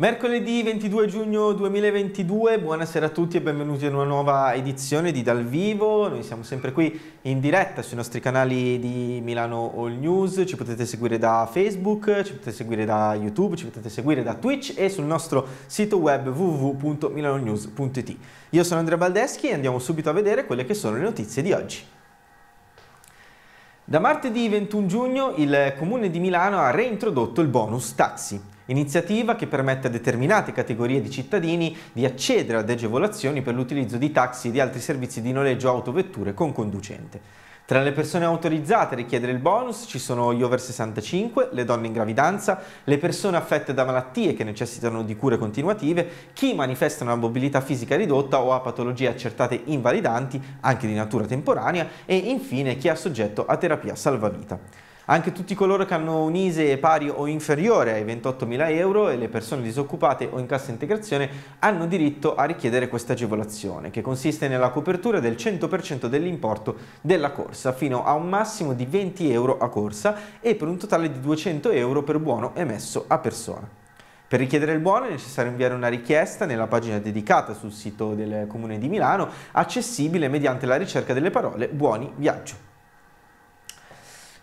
Mercoledì 22 giugno 2022, buonasera a tutti e benvenuti in una nuova edizione di Dal Vivo. Noi siamo sempre qui in diretta sui nostri canali di Milano All News, ci potete seguire da Facebook, ci potete seguire da YouTube, ci potete seguire da Twitch e sul nostro sito web www.milanonews.it. Io sono Andrea Baldeschi e andiamo subito a vedere quelle che sono le notizie di oggi. Da martedì 21 giugno il Comune di Milano ha reintrodotto il bonus taxi iniziativa che permette a determinate categorie di cittadini di accedere ad agevolazioni per l'utilizzo di taxi e di altri servizi di noleggio autovetture con conducente. Tra le persone autorizzate a richiedere il bonus ci sono gli over 65, le donne in gravidanza, le persone affette da malattie che necessitano di cure continuative, chi manifesta una mobilità fisica ridotta o ha patologie accertate invalidanti, anche di natura temporanea, e infine chi è soggetto a terapia salvavita. Anche tutti coloro che hanno un ISE pari o inferiore ai 28.000 euro e le persone disoccupate o in cassa integrazione hanno diritto a richiedere questa agevolazione, che consiste nella copertura del 100% dell'importo della corsa, fino a un massimo di 20 euro a corsa e per un totale di 200 euro per buono emesso a persona. Per richiedere il buono è necessario inviare una richiesta nella pagina dedicata sul sito del Comune di Milano, accessibile mediante la ricerca delle parole Buoni Viaggio.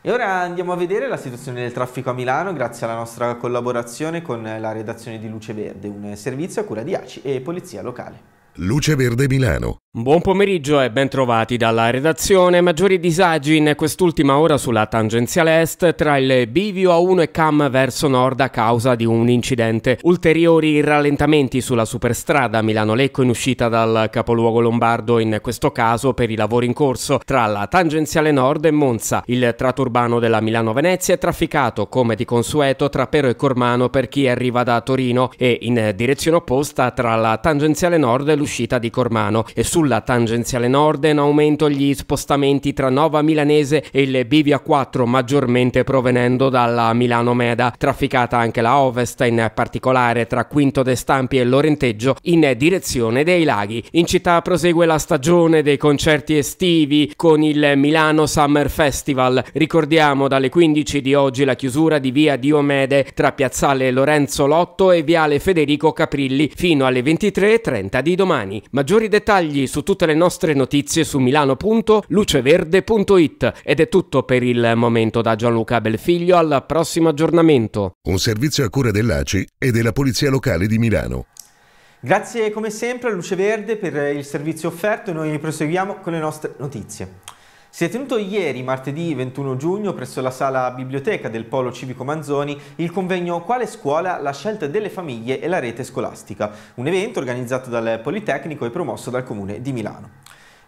E ora andiamo a vedere la situazione del traffico a Milano grazie alla nostra collaborazione con la redazione di Luce Verde, un servizio a cura di ACI e Polizia Locale. Luce Verde Milano Buon pomeriggio e bentrovati dalla redazione. Maggiori disagi in quest'ultima ora sulla tangenziale est tra il bivio A1 e Cam verso nord a causa di un incidente. Ulteriori rallentamenti sulla superstrada Milano-Lecco in uscita dal capoluogo lombardo, in questo caso per i lavori in corso tra la tangenziale nord e Monza. Il tratto urbano della Milano-Venezia è trafficato come di consueto tra Pero e Cormano per chi arriva da Torino e in direzione opposta tra la tangenziale nord e l'uscita di Cormano e sul sulla tangenziale nord è in aumento gli spostamenti tra Nova Milanese e il Bivia 4, maggiormente provenendo dalla Milano Meda, trafficata anche la ovest, in particolare tra Quinto de Stampi e Lorenteggio in direzione dei laghi. In città prosegue la stagione dei concerti estivi con il Milano Summer Festival. Ricordiamo dalle 15 di oggi la chiusura di via Diomede tra piazzale Lorenzo Lotto e viale Federico Caprilli fino alle 23.30 di domani. Maggiori dettagli su su tutte le nostre notizie su milano.luceverde.it ed è tutto per il momento da Gianluca Belfiglio al prossimo aggiornamento. Un servizio a cura dell'ACI e della Polizia Locale di Milano. Grazie come sempre a Luce Verde per il servizio offerto e noi proseguiamo con le nostre notizie. Si è tenuto ieri, martedì 21 giugno, presso la sala biblioteca del Polo Civico Manzoni, il convegno Quale scuola? La scelta delle famiglie e la rete scolastica, un evento organizzato dal Politecnico e promosso dal Comune di Milano.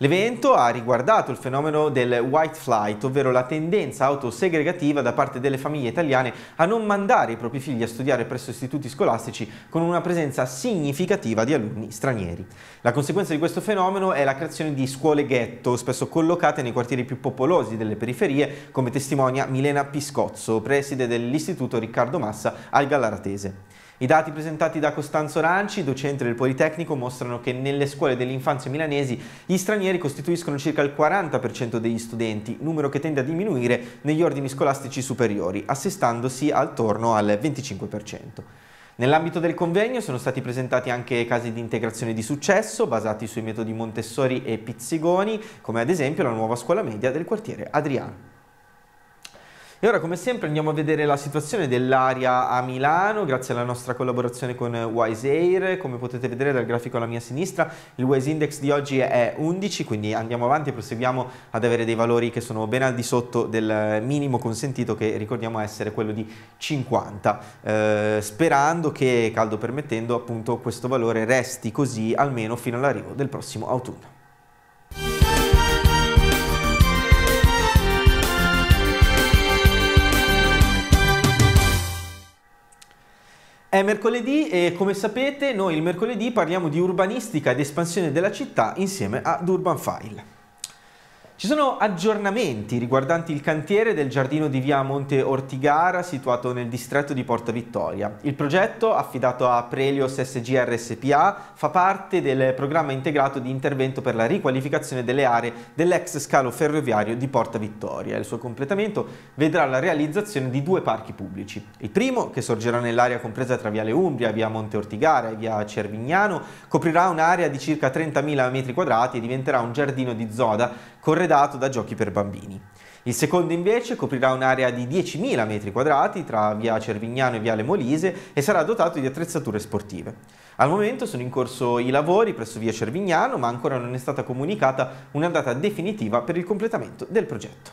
L'evento ha riguardato il fenomeno del white flight, ovvero la tendenza autosegregativa da parte delle famiglie italiane a non mandare i propri figli a studiare presso istituti scolastici con una presenza significativa di alunni stranieri. La conseguenza di questo fenomeno è la creazione di scuole ghetto, spesso collocate nei quartieri più popolosi delle periferie, come testimonia Milena Piscozzo, preside dell'Istituto Riccardo Massa al Gallaratese. I dati presentati da Costanzo Ranci, docente del Politecnico, mostrano che nelle scuole dell'infanzia milanesi gli stranieri costituiscono circa il 40% degli studenti, numero che tende a diminuire negli ordini scolastici superiori, assestandosi attorno al 25%. Nell'ambito del convegno sono stati presentati anche casi di integrazione di successo basati sui metodi Montessori e Pizzigoni, come ad esempio la nuova scuola media del quartiere Adriano. E ora come sempre andiamo a vedere la situazione dell'aria a Milano grazie alla nostra collaborazione con Wise Air, come potete vedere dal grafico alla mia sinistra il Wise Index di oggi è 11 quindi andiamo avanti e proseguiamo ad avere dei valori che sono ben al di sotto del minimo consentito che ricordiamo essere quello di 50 eh, sperando che caldo permettendo appunto questo valore resti così almeno fino all'arrivo del prossimo autunno. È mercoledì e come sapete noi il mercoledì parliamo di urbanistica ed espansione della città insieme ad Urban File. Ci sono aggiornamenti riguardanti il cantiere del giardino di via Monte Ortigara situato nel distretto di Porta Vittoria. Il progetto, affidato a Prelios SGR SPA, fa parte del programma integrato di intervento per la riqualificazione delle aree dell'ex scalo ferroviario di Porta Vittoria. Il suo completamento vedrà la realizzazione di due parchi pubblici. Il primo, che sorgerà nell'area compresa tra Viale Umbria, via Monte Ortigara e via Cervignano, coprirà un'area di circa 30.000 m2 e diventerà un giardino di zoda corredato dato da giochi per bambini. Il secondo invece coprirà un'area di 10.000 m2 tra via Cervignano e viale Molise e sarà dotato di attrezzature sportive. Al momento sono in corso i lavori presso via Cervignano, ma ancora non è stata comunicata una data definitiva per il completamento del progetto.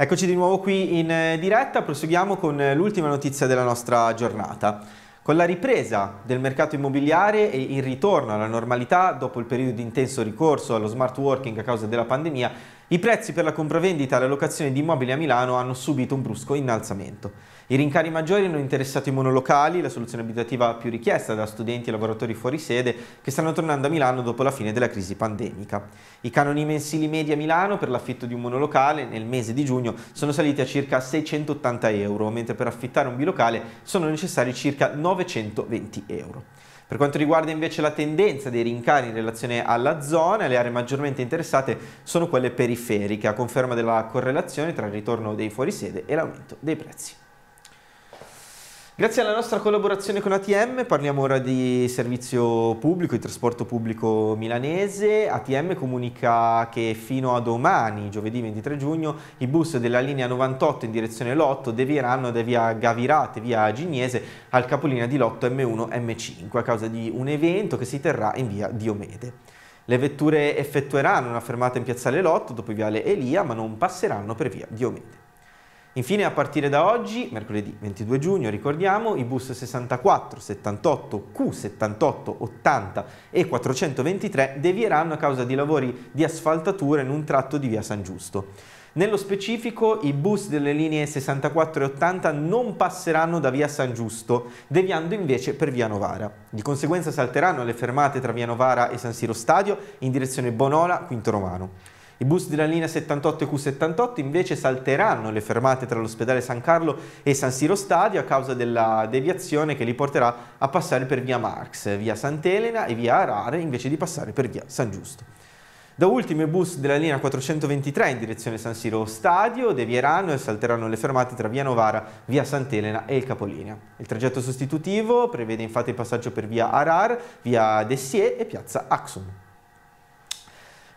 Eccoci di nuovo qui in eh, diretta, proseguiamo con eh, l'ultima notizia della nostra giornata. Con la ripresa del mercato immobiliare e il ritorno alla normalità dopo il periodo di intenso ricorso allo smart working a causa della pandemia, i prezzi per la compravendita e la locazione di immobili a Milano hanno subito un brusco innalzamento. I rincari maggiori hanno interessato i monolocali, la soluzione abitativa più richiesta da studenti e lavoratori fuori sede che stanno tornando a Milano dopo la fine della crisi pandemica. I canoni mensili media a Milano per l'affitto di un monolocale nel mese di giugno sono saliti a circa 680 euro, mentre per affittare un bilocale sono necessari circa 920 euro. Per quanto riguarda invece la tendenza dei rincari in relazione alla zona, le aree maggiormente interessate sono quelle periferiche, a conferma della correlazione tra il ritorno dei fuorisede e l'aumento dei prezzi. Grazie alla nostra collaborazione con ATM parliamo ora di servizio pubblico, di trasporto pubblico milanese. ATM comunica che fino a domani, giovedì 23 giugno, i bus della linea 98 in direzione Lotto devieranno da via Gavirate, via Gignese, al capolinea di Lotto M1-M5 a causa di un evento che si terrà in via Diomede. Le vetture effettueranno una fermata in piazzale Lotto, dopo viale Elia, ma non passeranno per via Diomede. Infine a partire da oggi, mercoledì 22 giugno, ricordiamo, i bus 64, 78, Q78, 80 e 423 devieranno a causa di lavori di asfaltatura in un tratto di via San Giusto. Nello specifico i bus delle linee 64 e 80 non passeranno da via San Giusto, deviando invece per via Novara. Di conseguenza salteranno le fermate tra via Novara e San Siro Stadio in direzione Bonola, Quinto Romano. I bus della linea 78 e Q78 invece salteranno le fermate tra l'ospedale San Carlo e San Siro Stadio a causa della deviazione che li porterà a passare per via Marx, via Sant'Elena e via Arare invece di passare per via San Giusto. Da ultimo i bus della linea 423 in direzione San Siro Stadio devieranno e salteranno le fermate tra Via Novara, Via Sant'Elena e il Capolinea. Il tragetto sostitutivo prevede infatti il passaggio per Via Arar, Via Dessier e Piazza Axum.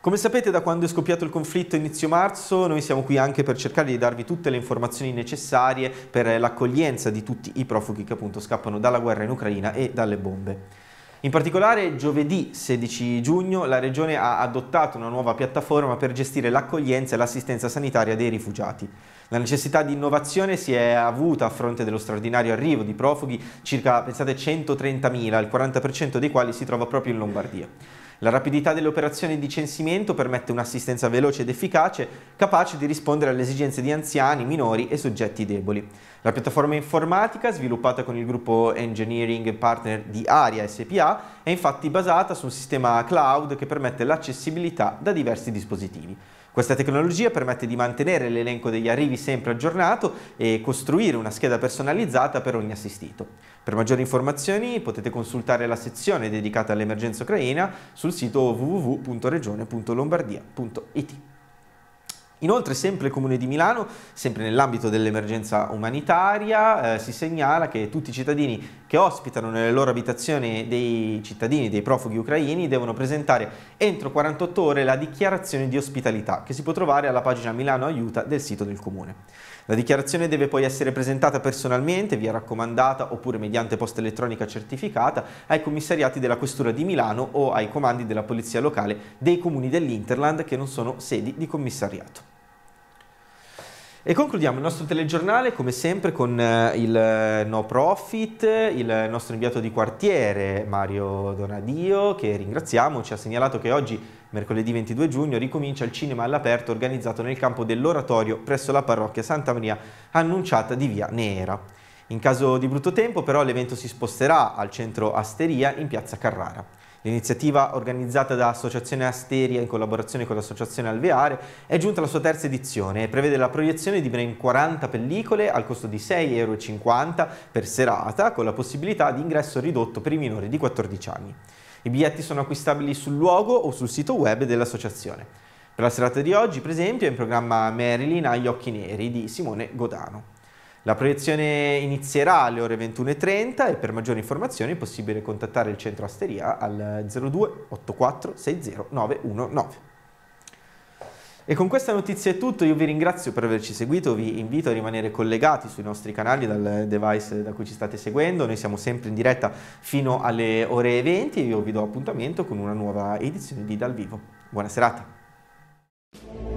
Come sapete da quando è scoppiato il conflitto inizio marzo noi siamo qui anche per cercare di darvi tutte le informazioni necessarie per l'accoglienza di tutti i profughi che appunto scappano dalla guerra in Ucraina e dalle bombe. In particolare giovedì 16 giugno la Regione ha adottato una nuova piattaforma per gestire l'accoglienza e l'assistenza sanitaria dei rifugiati. La necessità di innovazione si è avuta a fronte dello straordinario arrivo di profughi, circa pensate 130.000, il 40% dei quali si trova proprio in Lombardia. La rapidità delle operazioni di censimento permette un'assistenza veloce ed efficace, capace di rispondere alle esigenze di anziani, minori e soggetti deboli. La piattaforma informatica, sviluppata con il gruppo Engineering Partner di Aria SPA, è infatti basata su un sistema cloud che permette l'accessibilità da diversi dispositivi. Questa tecnologia permette di mantenere l'elenco degli arrivi sempre aggiornato e costruire una scheda personalizzata per ogni assistito. Per maggiori informazioni potete consultare la sezione dedicata all'emergenza ucraina sul sito www.regione.lombardia.it. Inoltre, sempre il Comune di Milano, sempre nell'ambito dell'emergenza umanitaria, eh, si segnala che tutti i cittadini che ospitano nelle loro abitazioni dei cittadini, dei profughi ucraini, devono presentare entro 48 ore la dichiarazione di ospitalità, che si può trovare alla pagina Milano Aiuta del sito del Comune. La dichiarazione deve poi essere presentata personalmente, via raccomandata oppure mediante posta elettronica certificata ai commissariati della Questura di Milano o ai comandi della Polizia Locale dei comuni dell'Interland che non sono sedi di commissariato. E concludiamo il nostro telegiornale come sempre con eh, il eh, no profit, il nostro inviato di quartiere Mario Donadio che ringraziamo, ci ha segnalato che oggi mercoledì 22 giugno ricomincia il cinema all'aperto organizzato nel campo dell'oratorio presso la parrocchia Santa Maria annunciata di via Nera. In caso di brutto tempo però l'evento si sposterà al centro Asteria in piazza Carrara. L'iniziativa organizzata da Associazione Asteria in collaborazione con l'Associazione Alveare è giunta alla sua terza edizione e prevede la proiezione di ben 40 pellicole al costo di 6,50 euro per serata con la possibilità di ingresso ridotto per i minori di 14 anni. I biglietti sono acquistabili sul luogo o sul sito web dell'associazione. Per la serata di oggi, per esempio, è in programma Marilyn agli occhi neri di Simone Godano. La proiezione inizierà alle ore 21.30 e per maggiori informazioni è possibile contattare il centro Asteria al 02 84 E con questa notizia è tutto, io vi ringrazio per averci seguito, vi invito a rimanere collegati sui nostri canali dal device da cui ci state seguendo, noi siamo sempre in diretta fino alle ore 20 e io vi do appuntamento con una nuova edizione di Dal Vivo. Buona serata!